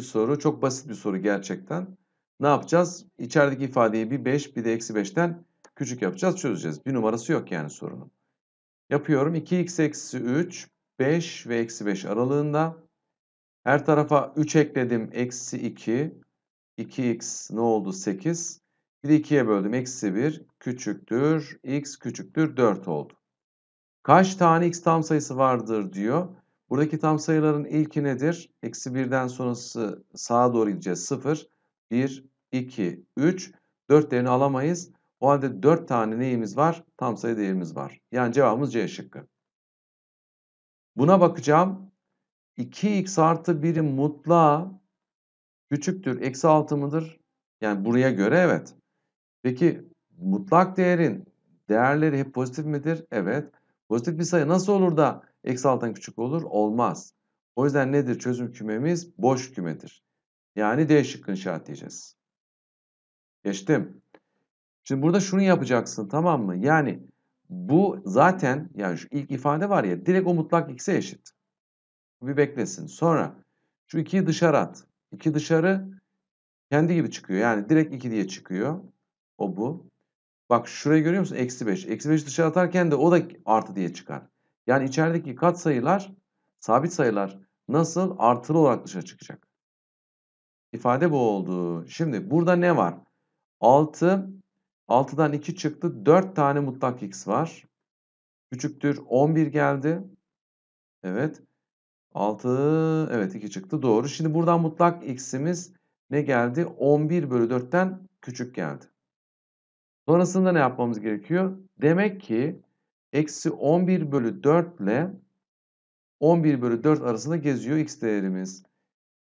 bir soru. Çok basit bir soru gerçekten. Ne yapacağız? İçerideki ifadeyi bir 5 bir de eksi 5'ten küçük yapacağız çözeceğiz. Bir numarası yok yani sorunun. Yapıyorum 2x eksi 3 5 ve eksi 5 aralığında. Her tarafa 3 ekledim eksi 2. 2x ne oldu 8. Bir de 2'ye böldüm eksi 1 küçüktür x küçüktür 4 oldu. Kaç tane x tam sayısı vardır diyor. Buradaki tam sayıların ilki nedir? Eksi 1'den sonrası sağa doğru gideceğiz. 0, 1, 2, 3. 4 değerini alamayız. O halde 4 tane neyimiz var? Tam sayı değerimiz var. Yani cevabımız C şıkkı. Buna bakacağım. 2x artı 1'in mutlağı küçüktür. Eksi 6 mıdır? Yani buraya göre evet. Peki mutlak değerin değerleri hep pozitif midir? Evet. Pozitif bir sayı nasıl olur da Eksi alttan küçük olur. Olmaz. O yüzden nedir çözüm kümemiz? Boş kümedir. Yani D şıkkını işaretleyeceğiz. Geçtim. Şimdi burada şunu yapacaksın tamam mı? Yani bu zaten yani şu ilk ifade var ya direkt o mutlak x'e eşit. Bir beklesin. Sonra şu 2'yi dışarı at. 2 dışarı kendi gibi çıkıyor. Yani direkt 2 diye çıkıyor. O bu. Bak şurayı görüyor musun? Eksi 5. Eksi 5 dışarı atarken de o da artı diye çıkar. Yani içerideki sayılar sabit sayılar nasıl artılı olarak dışa çıkacak? İfade bu oldu. Şimdi burada ne var? 6 6'dan 2 çıktı. 4 tane mutlak x var. Küçüktür 11 geldi. Evet. 6 evet 2 çıktı. Doğru. Şimdi buradan mutlak x'imiz ne geldi? 11 bölü 4'ten küçük geldi. Sonrasında ne yapmamız gerekiyor? Demek ki eksi 11 bölü 4 ile 11 bölü 4 arasında geziyor x değerimiz.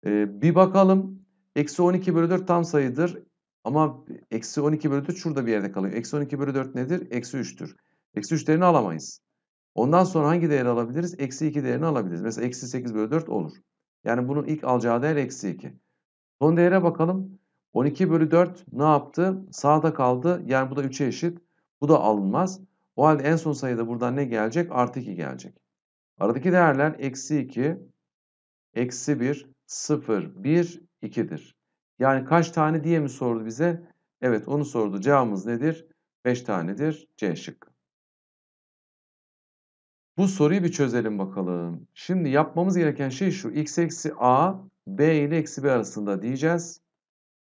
Ee, bir bakalım. Eksi 12 bölü 4 tam sayıdır. Ama eksi 12 bölü 4 şurada bir yerde kalıyor. Eksi 12 bölü 4 nedir? Eksi 3'tür. Eksi 3 değerini alamayız. Ondan sonra hangi değeri alabiliriz? Eksi 2 değerini alabiliriz. Mesela eksi 8 bölü 4 olur. Yani bunun ilk alacağı değer eksi 2. Son değere bakalım. 12 bölü 4 ne yaptı? Sağda kaldı. Yani bu da 3'e eşit. Bu da alınmaz. O halde en son sayıda buradan ne gelecek? Artı 2 gelecek. Aradaki değerler eksi 2, eksi 1, 0, 1, 2'dir. Yani kaç tane diye mi sordu bize? Evet onu sordu. Cevabımız nedir? 5 tanedir. C şık. Bu soruyu bir çözelim bakalım. Şimdi yapmamız gereken şey şu. x eksi a, b ile eksi b arasında diyeceğiz.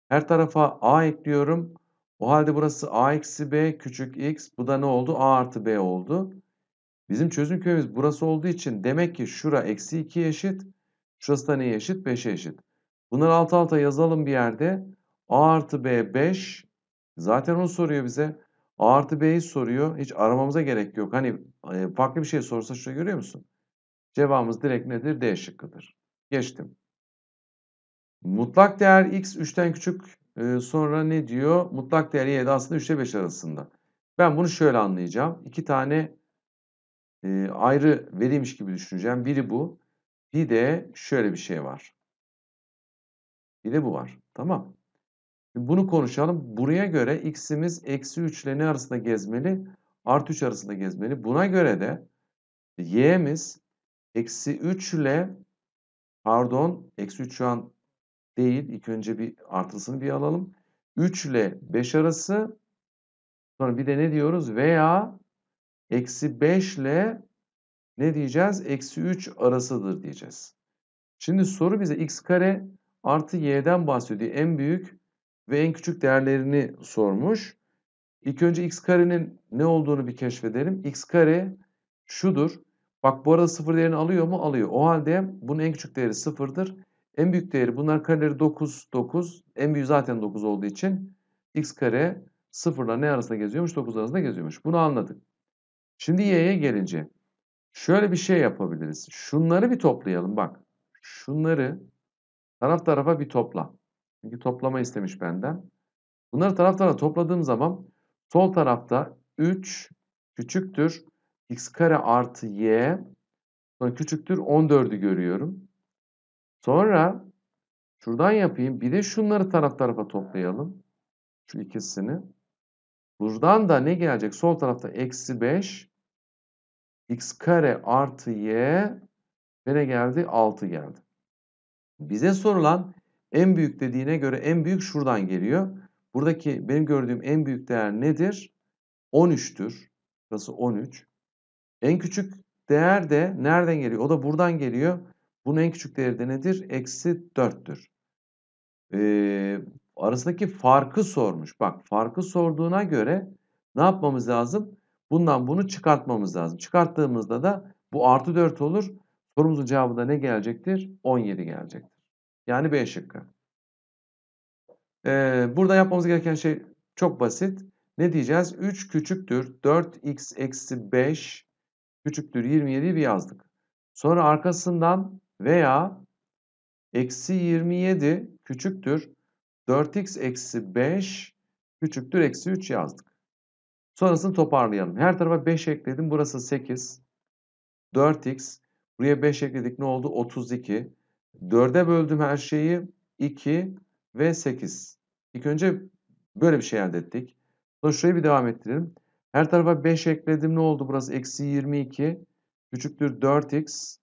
Her tarafa a ekliyorum. O halde burası a eksi b küçük x. Bu da ne oldu? a artı b oldu. Bizim çözüm kümemiz burası olduğu için demek ki şura eksi 2 eşit. Şurası da neye eşit? 5'e eşit. Bunları alt alta yazalım bir yerde. a artı b 5. Zaten onu soruyor bize. A artı B'yi soruyor. Hiç aramamıza gerek yok. Hani e, farklı bir şey sorsa şurada görüyor musun? Cevabımız direkt nedir? D şıkkıdır. Geçtim. Mutlak değer x 3'ten küçük ee, sonra ne diyor? Mutlak değer y'de aslında 3 ile 5 arasında. Ben bunu şöyle anlayacağım. İki tane e, ayrı veriymiş gibi düşüneceğim. Biri bu. Bir de şöyle bir şey var. Bir de bu var. Tamam. Bunu konuşalım. Buraya göre x'imiz eksi 3 ile ne arasında gezmeli? Artı 3 arasında gezmeli. Buna göre de y'miz eksi 3 ile pardon eksi 3 şu an değil. İlk önce bir artısını bir alalım. 3 ile 5 arası sonra bir de ne diyoruz? Veya eksi 5 ile ne diyeceğiz? Eksi 3 arasıdır diyeceğiz. Şimdi soru bize x kare artı y'den bahsediyor. En büyük ve en küçük değerlerini sormuş. İlk önce x karenin ne olduğunu bir keşfedelim. x kare şudur. Bak bu arada sıfır değerini alıyor mu? Alıyor. O halde bunun en küçük değeri sıfırdır. En büyük değeri bunlar kareleri 9, 9. En büyük zaten 9 olduğu için x kare 0 ile ne arasında geziyormuş? 9 arasında geziyormuş. Bunu anladık. Şimdi y'ye gelince şöyle bir şey yapabiliriz. Şunları bir toplayalım bak. Şunları taraf tarafa bir topla. Çünkü toplama istemiş benden. Bunları taraf tarafa topladığım zaman sol tarafta 3 küçüktür x kare artı y sonra küçüktür 14'ü görüyorum. Sonra şuradan yapayım. Bir de şunları taraf tarafa toplayalım. Şu ikisini. Buradan da ne gelecek? Sol tarafta eksi 5 x kare artı y ve ne geldi? 6 geldi. Bize sorulan en büyük dediğine göre en büyük şuradan geliyor. Buradaki benim gördüğüm en büyük değer nedir? 13'tür. Burası 13. En küçük değer de nereden geliyor? O da buradan geliyor. Bunun en küçük değeri de nedir? Eksi 4'tür. Ee, arasındaki farkı sormuş. Bak farkı sorduğuna göre ne yapmamız lazım? Bundan bunu çıkartmamız lazım. Çıkarttığımızda da bu artı 4 olur. Sorumuzun cevabı da ne gelecektir? 17 gelecektir. Yani B şıkkı. Ee, burada yapmamız gereken şey çok basit. Ne diyeceğiz? 3 küçüktür 4x eksi 5 küçüktür 27'yi bir yazdık. Sonra arkasından veya eksi 27 küçüktür 4x eksi 5 küçüktür eksi 3 yazdık. Sonrasını toparlayalım. Her tarafa 5 ekledim. Burası 8. 4x. Buraya 5 ekledik. Ne oldu? 32. 4'e böldüm her şeyi. 2 ve 8. İlk önce böyle bir şey elde ettik. Sonra şuraya bir devam ettirelim. Her tarafa 5 ekledim. Ne oldu? Burası eksi 22. Küçüktür 4x.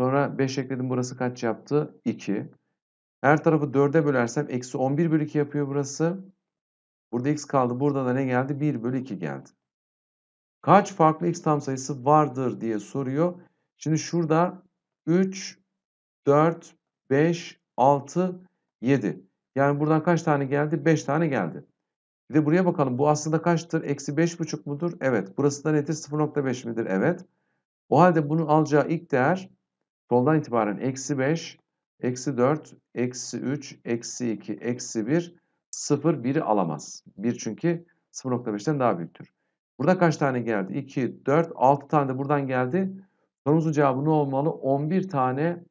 Sonra 5 ekledim burası kaç yaptı? 2. Her tarafı 4'e bölersem eksi 11 bölü 2 yapıyor burası. Burada x kaldı. Burada da ne geldi? 1 bölü 2 geldi. Kaç farklı x tam sayısı vardır diye soruyor. Şimdi şurada 3, 4, 5, 6, 7. Yani buradan kaç tane geldi? 5 tane geldi. Bir de buraya bakalım. Bu aslında kaçtır? Eksi 5 buçuk mudur? Evet. Burası da nedir? 0,5 midir? Evet. O halde bunu alacağı ilk değer Soldan itibaren eksi 5, eksi 4, eksi 3, eksi 2, eksi 1, 0, 1'i alamaz. 1 çünkü 0.5'ten daha büyüktür. Burada kaç tane geldi? 2, 4, 6 tane de buradan geldi. Sorumuzun cevabı ne olmalı? 11 tane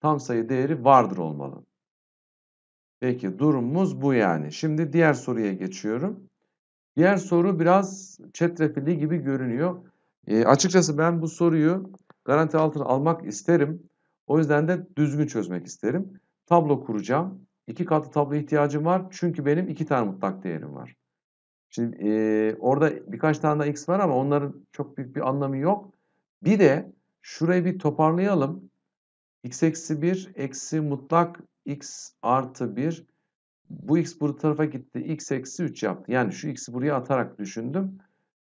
tam sayı değeri vardır olmalı. Peki durumumuz bu yani. Şimdi diğer soruya geçiyorum. Diğer soru biraz çetrefilli gibi görünüyor. E, açıkçası ben bu soruyu Garanti altına almak isterim. O yüzden de düzgün çözmek isterim. Tablo kuracağım. İki katlı tablo ihtiyacım var. Çünkü benim iki tane mutlak değerim var. Şimdi e, orada birkaç tane daha x var ama onların çok büyük bir anlamı yok. Bir de şurayı bir toparlayalım. x eksi 1 eksi mutlak x artı 1. Bu x bu tarafa gitti. x eksi 3 yaptı. Yani şu x'i buraya atarak düşündüm.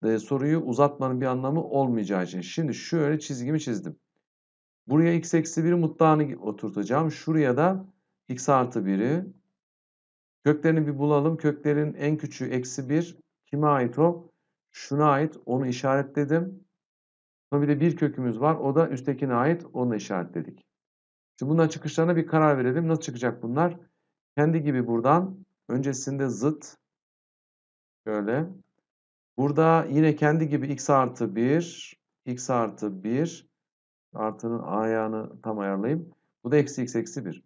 E, soruyu uzatmanın bir anlamı olmayacağı için. Şimdi şöyle çizgimi çizdim. Buraya x eksi 1'i mutlağını oturtacağım. Şuraya da x artı 1'i. Köklerini bir bulalım. Köklerin en küçüğü eksi 1. Kime ait o? Şuna ait. Onu işaretledim. Sonra bir de bir kökümüz var. O da üsttekine ait. Onu işaretledik. Şimdi bundan çıkışlarına bir karar verelim. Nasıl çıkacak bunlar? Kendi gibi buradan. Öncesinde zıt. Şöyle. Burada yine kendi gibi x artı 1, x artı 1, artının ayağını tam ayarlayayım. Bu da eksi x eksi 1.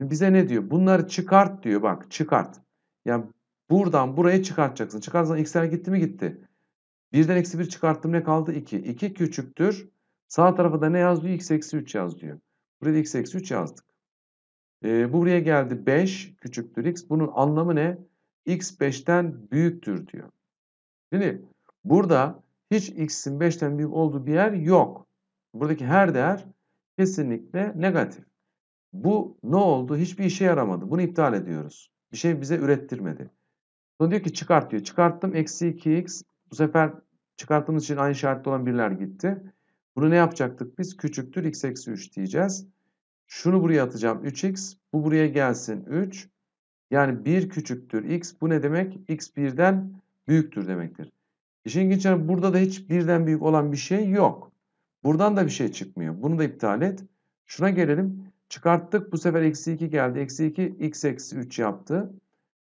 Şimdi bize ne diyor? Bunları çıkart diyor bak çıkart. Yani buradan buraya çıkartacaksın. Çıkarsan x'ler gitti mi gitti. 1'den eksi 1 çıkarttım ne kaldı? 2. 2 küçüktür. Sağ tarafa da ne yaz diyor? x eksi 3 yaz diyor. Buraya da x eksi 3 yazdık. Ee, bu buraya geldi 5 küçüktür x. Bunun anlamı ne? x 5'ten büyüktür diyor. Şimdi burada hiç x'in 5'ten büyük olduğu bir yer yok. Buradaki her değer kesinlikle negatif. Bu ne oldu? Hiçbir işe yaramadı. Bunu iptal ediyoruz. Bir şey bize ürettirmedi. Sonra diyor ki çıkart diyor. Çıkarttım eksi 2x. Bu sefer çıkarttığımız için aynı işaretli olan birler gitti. Bunu ne yapacaktık biz? Küçüktür x eksi 3 diyeceğiz. Şunu buraya atacağım 3x. Bu buraya gelsin 3. Yani 1 küçüktür x. Bu ne demek? x 1'den büyüktür demektir. İşin ilginçler burada da hiç birden büyük olan bir şey yok. Buradan da bir şey çıkmıyor. Bunu da iptal et. Şuna gelelim. Çıkarttık bu sefer eksi 2 geldi. Eksi 2 x eksi 3 yaptı.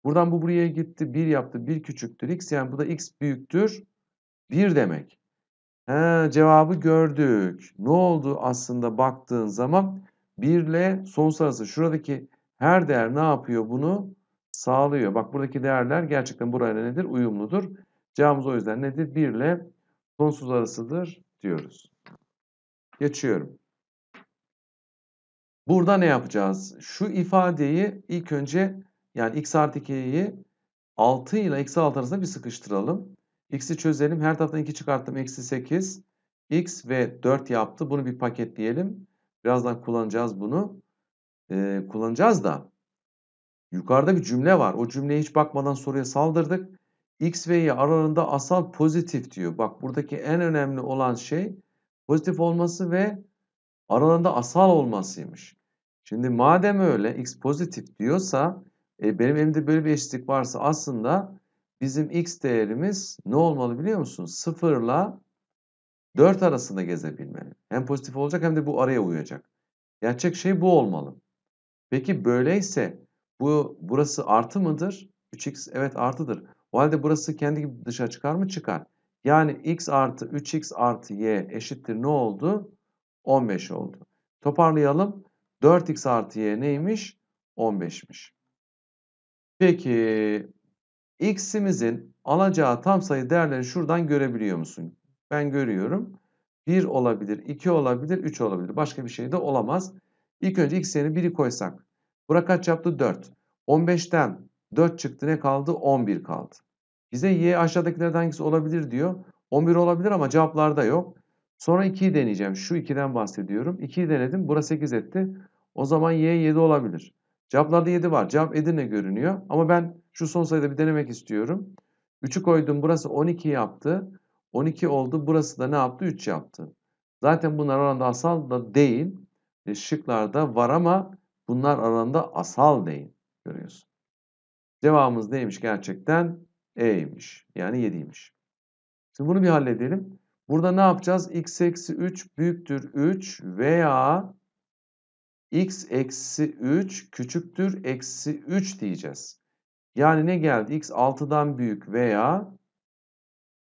Buradan bu buraya gitti. 1 yaptı. 1 küçüktür x. Yani bu da x büyüktür. 1 demek. He, cevabı gördük. Ne oldu aslında baktığın zaman 1 ile sonsuz arası şuradaki her değer ne yapıyor bunu? sağlıyor. Bak buradaki değerler gerçekten burayla nedir? Uyumludur. Cevabımız o yüzden nedir? 1 ile sonsuz arasıdır diyoruz. Geçiyorum. Burada ne yapacağız? Şu ifadeyi ilk önce yani x artı 2'yi 6 ile eksi 6 arasında bir sıkıştıralım. X'i çözelim. Her taraftan 2 çıkarttım. Eksi 8. X ve 4 yaptı. Bunu bir paketleyelim. Birazdan kullanacağız bunu. Ee, kullanacağız da Yukarıda bir cümle var. O cümleye hiç bakmadan soruya saldırdık. X ve Y aralarında asal pozitif diyor. Bak buradaki en önemli olan şey pozitif olması ve aralarında asal olmasıymış. Şimdi madem öyle X pozitif diyorsa e, benim elimde böyle bir eşitlik varsa aslında bizim X değerimiz ne olmalı biliyor musun? 0 ile 4 arasında gezebilmeli. Hem pozitif olacak hem de bu araya uyacak. Gerçek şey bu olmalı. Peki böyleyse bu burası artı mıdır? 3x evet artıdır. O halde burası kendi gibi dışa çıkar mı? Çıkar. Yani x artı 3x artı y eşittir ne oldu? 15 oldu. Toparlayalım. 4x artı y neymiş? 15'miş. Peki x'imizin alacağı tam sayı değerlerini şuradan görebiliyor musun? Ben görüyorum. 1 olabilir, 2 olabilir, 3 olabilir. Başka bir şey de olamaz. İlk önce x 1'i koysak Burak kaç yaptı? 4. 15'ten 4 çıktı ne kaldı? 11 kaldı. Bize y aşağıdakilerden hangisi olabilir diyor. 11 olabilir ama cevaplarda yok. Sonra 2'yi deneyeceğim. Şu 2'den bahsediyorum. 2'yi denedim. Bura 8 etti. O zaman y 7 olabilir. Cevaplarda 7 var. Cevap Edirne görünüyor. Ama ben şu son sayıda bir denemek istiyorum. 3'ü koydum. Burası 12 yaptı. 12 oldu. Burası da ne yaptı? 3 yaptı. Zaten bunlar oranda asal da değil. E, şıklarda var ama Bunlar arasında asal değil. Görüyorsun. Cevabımız neymiş gerçekten? E'ymiş. Yani 7'ymiş. Şimdi bunu bir halledelim. Burada ne yapacağız? x eksi 3 büyüktür 3 veya x eksi 3 küçüktür eksi 3 diyeceğiz. Yani ne geldi? x 6'dan büyük veya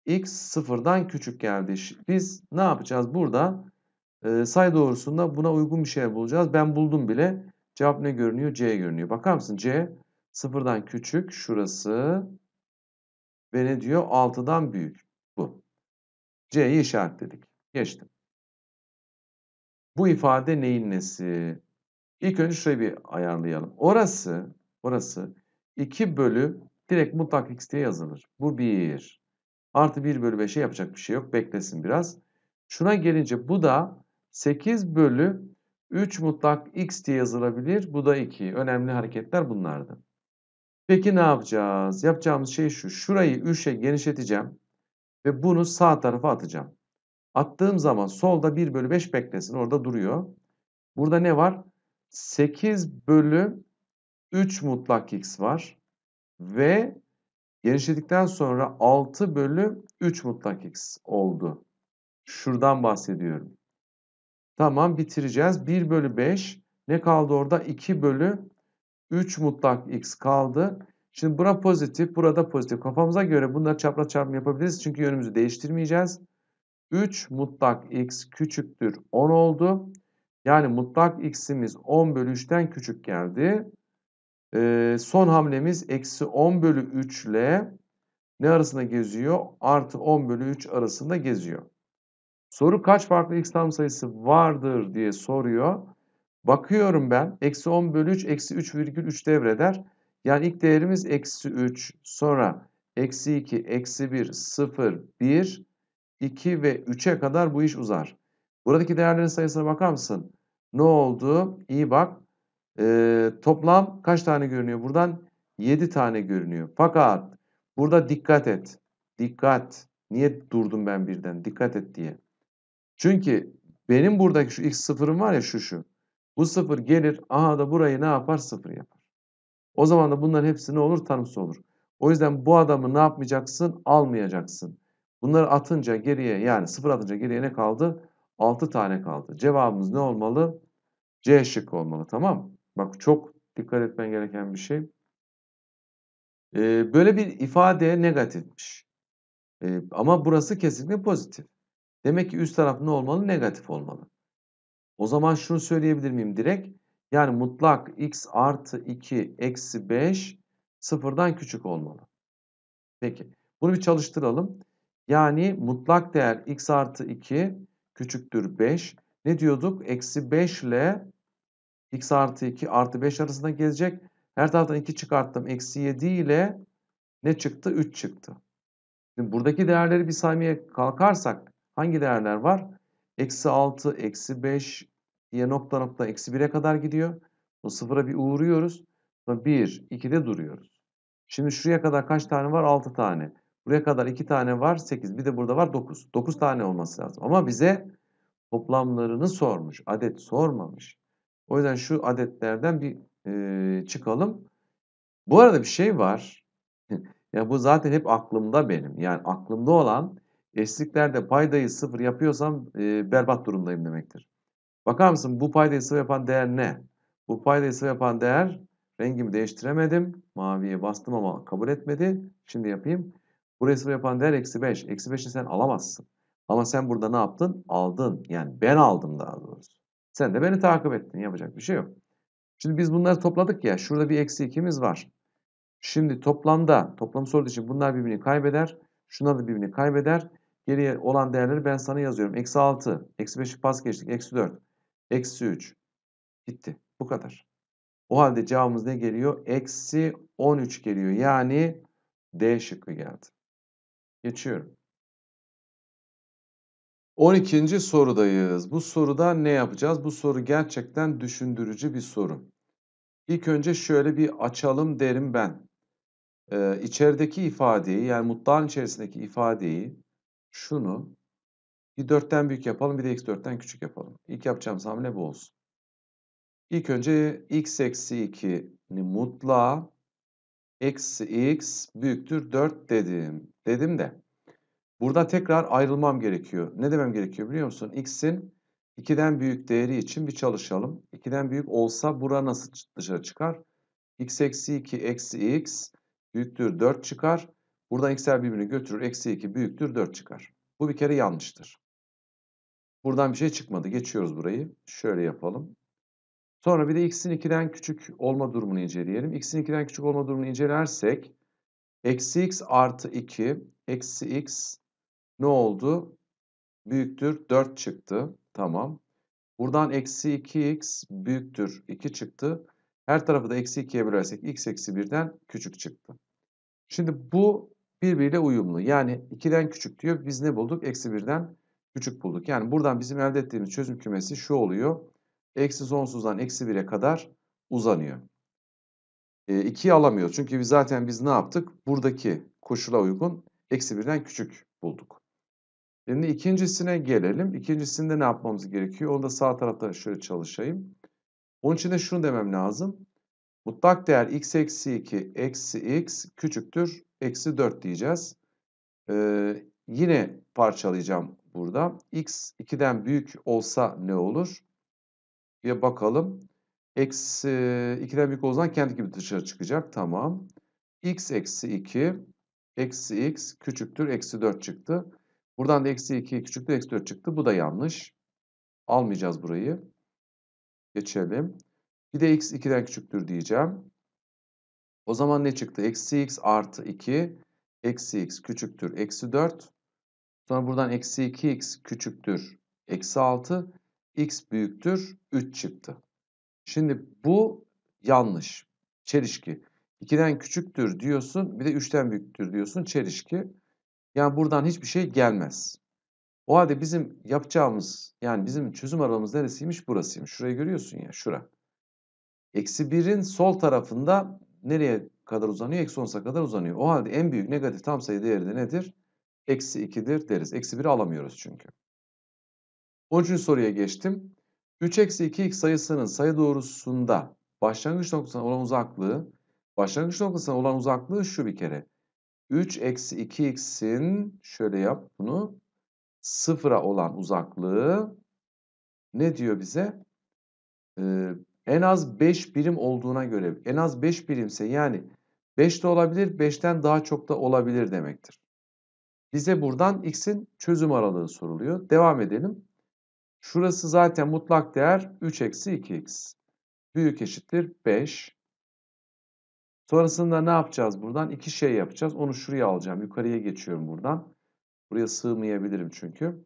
x 0'dan küçük geldi. Biz ne yapacağız? Burada e, ee, sayı doğrusunda buna uygun bir şey bulacağız. Ben buldum bile. Cevap ne görünüyor? C görünüyor. Bakar mısın? C sıfırdan küçük. Şurası. Ve ne diyor? 6'dan büyük. Bu. C'yi işaretledik. Geçtim. Bu ifade neyin nesi? İlk önce şurayı bir ayarlayalım. Orası, orası 2 bölü direkt mutlak x diye yazılır. Bu 1. Artı 1 bölü 5'e yapacak bir şey yok. Beklesin biraz. Şuna gelince bu da 8 bölü 3 mutlak x diye yazılabilir. Bu da 2. Önemli hareketler bunlardı. Peki ne yapacağız? Yapacağımız şey şu. Şurayı 3'e genişleteceğim. Ve bunu sağ tarafa atacağım. Attığım zaman solda 1 bölü 5 beklesin. Orada duruyor. Burada ne var? 8 bölü 3 mutlak x var. Ve genişledikten sonra 6 bölü 3 mutlak x oldu. Şuradan bahsediyorum. Tamam bitireceğiz. 1 bölü 5 ne kaldı orada? 2 bölü 3 mutlak x kaldı. Şimdi bura pozitif, burada pozitif. Kafamıza göre bunları çapraz çarpım yapabiliriz. Çünkü yönümüzü değiştirmeyeceğiz. 3 mutlak x küçüktür 10 oldu. Yani mutlak x'imiz 10 bölü 3'ten küçük geldi. Ee, son hamlemiz eksi 10 bölü 3 ile ne arasında geziyor? Artı 10 bölü 3 arasında geziyor. Soru kaç farklı x tam sayısı vardır diye soruyor. Bakıyorum ben. Eksi 10 bölü 3, eksi 3 virgül 3 devreder. Yani ilk değerimiz eksi 3, sonra eksi 2, eksi 1, 0, 1, 2 ve 3'e kadar bu iş uzar. Buradaki değerlerin sayısına bakar mısın? Ne oldu? İyi bak. Ee, toplam kaç tane görünüyor? Buradan 7 tane görünüyor. Fakat burada dikkat et. Dikkat. Niye durdum ben birden? Dikkat et diye. Çünkü benim buradaki şu x sıfırım var ya şu şu. Bu sıfır gelir aha da burayı ne yapar? Sıfır yapar. O zaman da bunların hepsi ne olur? Tanımsız olur. O yüzden bu adamı ne yapmayacaksın? Almayacaksın. Bunları atınca geriye yani sıfır atınca geriye ne kaldı? 6 tane kaldı. Cevabımız ne olmalı? C şıkkı olmalı tamam Bak çok dikkat etmen gereken bir şey. Ee, böyle bir ifade negatifmiş. Ee, ama burası kesinlikle pozitif. Demek ki üst taraf ne olmalı? Negatif olmalı. O zaman şunu söyleyebilir miyim direkt? Yani mutlak x artı 2 eksi 5 sıfırdan küçük olmalı. Peki bunu bir çalıştıralım. Yani mutlak değer x artı 2 küçüktür 5. Ne diyorduk? Eksi 5 ile x artı 2 artı 5 arasında gezecek. Her taraftan 2 çıkarttım. Eksi 7 ile ne çıktı? 3 çıktı. Şimdi buradaki değerleri bir saymaya kalkarsak Hangi değerler var? Eksi 6, eksi 5, diye nokta nokta eksi 1'e kadar gidiyor. Bu sıfıra bir uğruyoruz. Sonra 1, 2'de duruyoruz. Şimdi şuraya kadar kaç tane var? 6 tane. Buraya kadar 2 tane var. 8. Bir de burada var 9. 9 tane olması lazım. Ama bize toplamlarını sormuş. Adet sormamış. O yüzden şu adetlerden bir e, çıkalım. Bu arada bir şey var. ya bu zaten hep aklımda benim. Yani aklımda olan eşitliklerde paydayı sıfır yapıyorsam e, berbat durumdayım demektir. Bakar mısın bu paydayı sıfır yapan değer ne? Bu paydayı sıfır yapan değer rengimi değiştiremedim. Maviye bastım ama kabul etmedi. Şimdi yapayım. Burayı sıfır yapan değer eksi 5. Eksi 5'i sen alamazsın. Ama sen burada ne yaptın? Aldın. Yani ben aldım daha doğrusu. Sen de beni takip ettin. Yapacak bir şey yok. Şimdi biz bunları topladık ya. Şurada bir eksi 2'miz var. Şimdi toplamda, toplam sorduğu için bunlar birbirini kaybeder. Şunlar da birbirini kaybeder. Geriye olan değerleri ben sana yazıyorum. Eksi 6. Eksi 5'i pas geçtik. Eksi 4. Eksi 3. Bitti. Bu kadar. O halde cevabımız ne geliyor? Eksi 13 geliyor. Yani D şıkkı geldi. Geçiyorum. 12. sorudayız. Bu soruda ne yapacağız? Bu soru gerçekten düşündürücü bir soru. İlk önce şöyle bir açalım derim ben. Ee, içerideki ifadeyi yani mutlağın içerisindeki ifadeyi şunu bir 4'ten büyük yapalım bir de x4'ten küçük yapalım. İlk yapacağımız hamle bu olsun. İlk önce x eksi 2'ni mutla eksi x büyüktür 4 dedim. Dedim de burada tekrar ayrılmam gerekiyor. Ne demem gerekiyor biliyor musun? x'in 2'den büyük değeri için bir çalışalım. 2'den büyük olsa bura nasıl dışarı çıkar? x eksi 2 eksi x büyüktür 4 çıkar. Buradan x'ler birbirini götürür. Eksi 2 büyüktür 4 çıkar. Bu bir kere yanlıştır. Buradan bir şey çıkmadı. Geçiyoruz burayı. Şöyle yapalım. Sonra bir de x'in 2'den küçük olma durumunu inceleyelim. x'in 2'den küçük olma durumunu incelersek eksi x artı 2 eksi x ne oldu? Büyüktür 4 çıktı. Tamam. Buradan eksi 2x büyüktür 2 çıktı. Her tarafı da eksi 2'ye bölersek x eksi 1'den küçük çıktı. Şimdi bu birbiriyle uyumlu. Yani 2'den küçük diyor. Biz ne bulduk? Eksi 1'den küçük bulduk. Yani buradan bizim elde ettiğimiz çözüm kümesi şu oluyor. Eksi sonsuzdan eksi 1'e kadar uzanıyor. 2'yi ee, e, alamıyoruz. Çünkü biz zaten biz ne yaptık? Buradaki koşula uygun eksi 1'den küçük bulduk. Şimdi ikincisine gelelim. İkincisinde ne yapmamız gerekiyor? Onu da sağ tarafta şöyle çalışayım. Onun için de şunu demem lazım. Mutlak değer x eksi 2 eksi x küçüktür eksi 4 diyeceğiz. Ee, yine parçalayacağım burada. X 2'den büyük olsa ne olur? Bir bakalım. Eksi 2'den büyük olsa kendi gibi dışarı çıkacak. Tamam. X eksi 2 eksi x küçüktür eksi 4 çıktı. Buradan da eksi 2 küçüktür eksi 4 çıktı. Bu da yanlış. Almayacağız burayı. Geçelim. Bir de x 2'den küçüktür diyeceğim. O zaman ne çıktı? Eksi x artı 2. Eksi x küçüktür. Eksi 4. Sonra buradan eksi 2x küçüktür. Eksi 6. x büyüktür. 3 çıktı. Şimdi bu yanlış. Çelişki. 2'den küçüktür diyorsun. Bir de 3'ten büyüktür diyorsun. Çelişki. Yani buradan hiçbir şey gelmez. O halde bizim yapacağımız yani bizim çözüm aralığımız neresiymiş? Burasıymış. Şurayı görüyorsun ya. Şura. Eksi 1'in sol tarafında nereye kadar uzanıyor? Eksi 10'sa kadar uzanıyor. O halde en büyük negatif tam sayı değeri de nedir? Eksi 2'dir deriz. Eksi 1'i alamıyoruz çünkü. 13. soruya geçtim. 3 eksi 2 x sayısının sayı doğrusunda başlangıç noktasına olan uzaklığı başlangıç noktasına olan uzaklığı şu bir kere. 3 eksi 2 x'in şöyle yap bunu sıfıra olan uzaklığı ne diyor bize? Ee, en az 5 birim olduğuna göre en az 5 birimse yani 5 de olabilir 5'ten daha çok da olabilir demektir. Bize buradan x'in çözüm aralığı soruluyor. Devam edelim. Şurası zaten mutlak değer 3 eksi 2x. Büyük eşittir 5. Sonrasında ne yapacağız buradan? İki şey yapacağız. Onu şuraya alacağım. Yukarıya geçiyorum buradan. Buraya sığmayabilirim çünkü.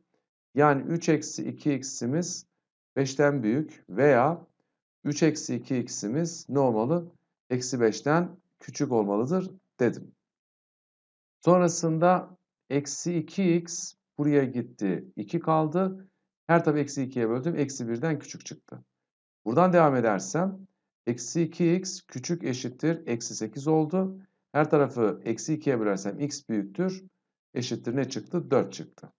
Yani 3 eksi 2x'imiz 5'ten büyük veya 3 eksi 2 x'imiz ne olmalı? Eksi 5'ten küçük olmalıdır dedim. Sonrasında eksi 2x buraya gitti 2 kaldı. Her tabi eksi 2'ye böldüm. Eksi 1'den küçük çıktı. Buradan devam edersem eksi 2x küçük eşittir eksi 8 oldu. Her tarafı eksi 2'ye bölersem x büyüktür eşittir ne çıktı? 4 çıktı.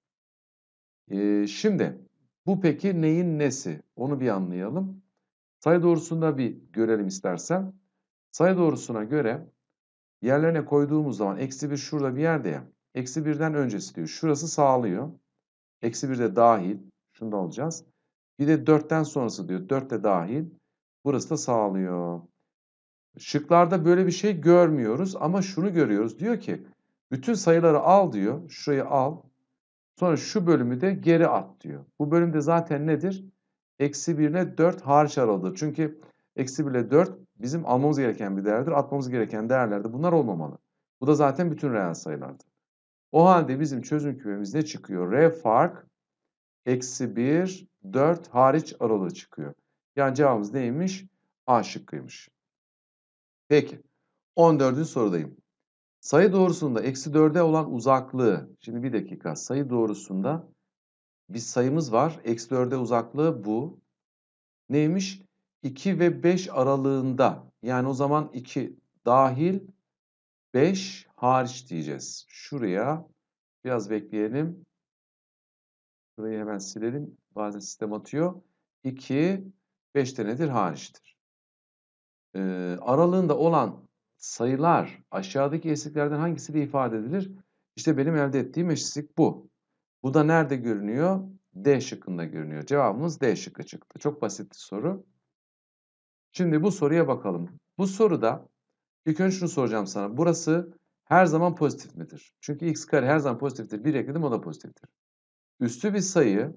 Ee, şimdi bu peki neyin nesi? Onu bir anlayalım. Sayı doğrusunda bir görelim istersen. Sayı doğrusuna göre yerlerine koyduğumuz zaman eksi 1 şurada bir yerde ya. Eksi 1'den öncesi diyor. Şurası sağlıyor. Eksi 1 de dahil. Şunu da alacağız. Bir de 4'ten sonrası diyor. 4 de dahil. Burası da sağlıyor. Şıklarda böyle bir şey görmüyoruz ama şunu görüyoruz. Diyor ki bütün sayıları al diyor. Şurayı al. Sonra şu bölümü de geri at diyor. Bu bölümde zaten nedir? eksi 1 ile 4 hariç aralıdır. Çünkü eksi 1 ile 4 bizim almamız gereken bir değerdir. Atmamız gereken değerlerde bunlar olmamalı. Bu da zaten bütün reel sayılardır. O halde bizim çözüm kümemiz ne çıkıyor? R fark eksi 1, 4 hariç aralığı çıkıyor. Yani cevabımız neymiş? A şıkkıymış. Peki. 14. sorudayım. Sayı doğrusunda eksi 4'e olan uzaklığı. Şimdi bir dakika. Sayı doğrusunda bir sayımız var. Eksi 4'e uzaklığı bu. Neymiş? 2 ve 5 aralığında. Yani o zaman 2 dahil 5 hariç diyeceğiz. Şuraya biraz bekleyelim. Burayı hemen silelim. Bazen sistem atıyor. 2, 5 de nedir? Hariçtir. Ee, aralığında olan sayılar aşağıdaki eşitliklerden hangisiyle ifade edilir? İşte benim elde ettiğim eşitlik bu. Bu da nerede görünüyor? D şıkkında görünüyor. Cevabımız D şıkkı çıktı. Çok basit bir soru. Şimdi bu soruya bakalım. Bu soruda ilk önce şunu soracağım sana. Burası her zaman pozitif midir? Çünkü x kare her zaman pozitiftir. 1 ekledim o da pozitiftir. Üstü bir sayı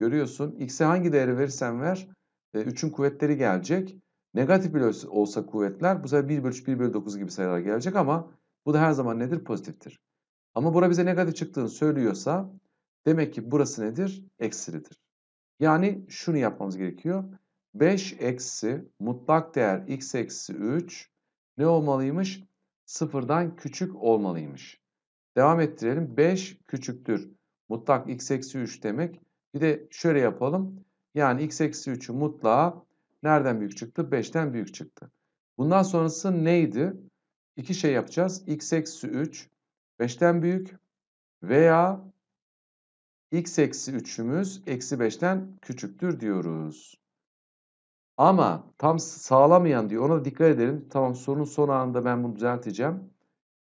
görüyorsun. X'e hangi değeri verirsen ver 3'ün e, kuvvetleri gelecek. Negatif bile olsa kuvvetler bu sefer 1 bölü 3, 1 bölü 9 gibi sayılar gelecek ama bu da her zaman nedir? Pozitiftir. Ama bura bize negatif çıktığını söylüyorsa demek ki burası nedir? Eksilidir. Yani şunu yapmamız gerekiyor. 5 eksi mutlak değer x eksi 3 ne olmalıymış? Sıfırdan küçük olmalıymış. Devam ettirelim. 5 küçüktür. Mutlak x eksi 3 demek. Bir de şöyle yapalım. Yani x eksi 3'ü mutlağa nereden büyük çıktı? 5'ten büyük çıktı. Bundan sonrası neydi? İki şey yapacağız. x eksi 3 5'ten büyük veya x eksi 3'ümüz eksi 5'ten küçüktür diyoruz. Ama tam sağlamayan diyor. Ona dikkat edelim. Tamam sorunun son anında ben bunu düzelteceğim.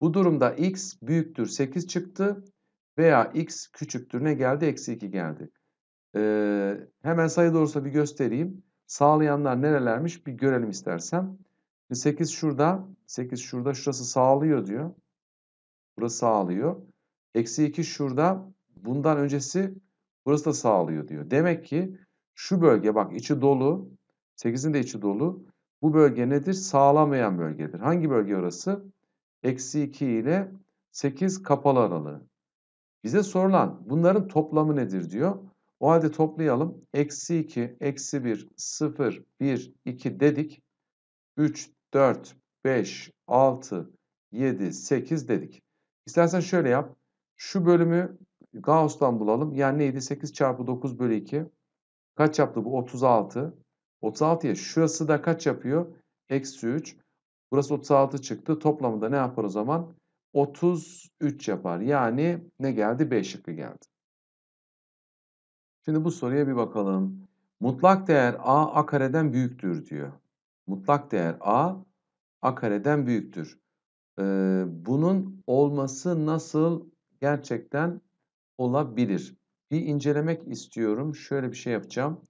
Bu durumda x büyüktür 8 çıktı veya x küçüktür ne geldi? Eksi 2 geldi. Ee, hemen sayı doğrusu bir göstereyim. Sağlayanlar nerelermiş bir görelim istersen. 8 şurada, 8 şurada, şurası sağlıyor diyor. Burası sağlıyor. Eksi 2 şurada. Bundan öncesi burası da sağlıyor diyor. Demek ki şu bölge bak içi dolu. 8'in de içi dolu. Bu bölge nedir? Sağlamayan bölgedir. Hangi bölge orası? Eksi 2 ile 8 kapalı aralığı. Bize sorulan bunların toplamı nedir diyor. O halde toplayalım. Eksi 2, eksi 1, 0, 1, 2 dedik. 3, 4, 5, 6, 7, 8 dedik. İstersen şöyle yap. Şu bölümü Gauss'tan bulalım. Yani neydi? 8 çarpı 9 bölü 2. Kaç yaptı bu? 36. 36 ya şurası da kaç yapıyor? Eksi 3. Burası 36 çıktı. Toplamında ne yapar o zaman? 33 yapar. Yani ne geldi? 5 şıkkı geldi. Şimdi bu soruya bir bakalım. Mutlak değer a a kareden büyüktür diyor. Mutlak değer a a kareden büyüktür. Ee, bunun olması nasıl gerçekten olabilir? Bir incelemek istiyorum. Şöyle bir şey yapacağım.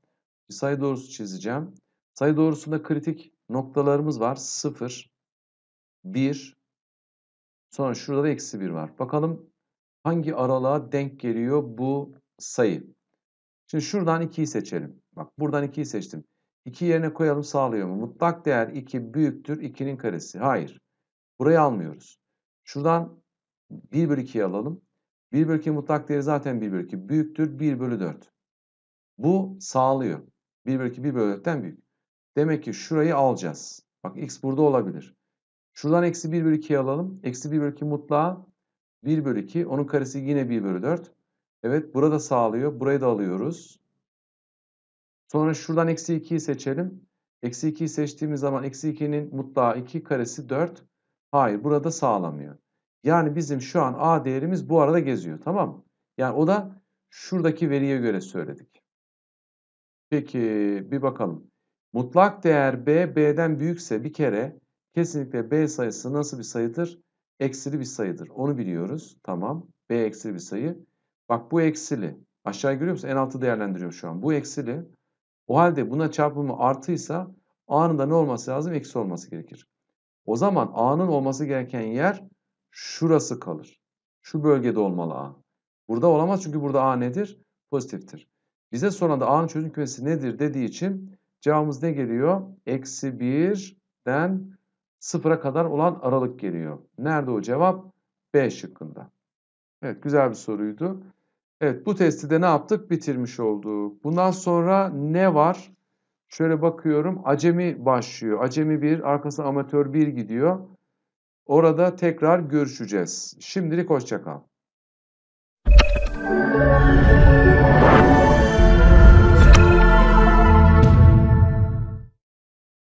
Bir sayı doğrusu çizeceğim. Sayı doğrusunda kritik noktalarımız var. 0, 1, sonra şurada da eksi 1 var. Bakalım hangi aralığa denk geliyor bu sayı. Şimdi şuradan 2'yi seçelim. Bak buradan 2'yi seçtim. 2 yerine koyalım sağlıyor mu? Mutlak değer 2 büyüktür 2'nin karesi. Hayır. Burayı almıyoruz. Şuradan 1 bölü 2'yi alalım. 1 bölü 2 mutlak değeri zaten 1 bölü 2 büyüktür 1 bölü 4. Bu sağlıyor. 1 bölü 2 1 bölü 4'ten büyük. Demek ki şurayı alacağız. Bak x burada olabilir. Şuradan eksi 1 bölü 2'yi alalım. Eksi 1 bölü 2 mutlağa 1 bölü 2. Onun karesi yine 1 bölü 4. Evet burada sağlıyor. Burayı da alıyoruz. Sonra şuradan eksi 2'yi seçelim. Eksi 2'yi seçtiğimiz zaman eksi 2'nin mutlağı 2 karesi 4. Hayır burada sağlamıyor. Yani bizim şu an A değerimiz bu arada geziyor tamam mı? Yani o da şuradaki veriye göre söyledik. Peki bir bakalım. Mutlak değer B, B'den büyükse bir kere kesinlikle B sayısı nasıl bir sayıdır? Eksili bir sayıdır. Onu biliyoruz. Tamam. B eksili bir sayı. Bak bu eksili. Aşağı görüyor musun? En altı değerlendiriyor şu an. Bu eksili. O halde buna çarpımı artıysa anında ne olması lazım? Eksi olması gerekir. O zaman A'nın olması gereken yer şurası kalır. Şu bölgede olmalı A. Burada olamaz çünkü burada A nedir? Pozitiftir. Bize sonra da A'nın çözüm kümesi nedir dediği için cevabımız ne geliyor? Eksi 1'den 0'a kadar olan aralık geliyor. Nerede o cevap? B şıkkında. Evet güzel bir soruydu. Evet bu testi de ne yaptık? Bitirmiş olduk. Bundan sonra ne var? Şöyle bakıyorum acemi başlıyor. Acemi bir, arkasına amatör bir gidiyor. Orada tekrar görüşeceğiz. Şimdilik hoşçakal.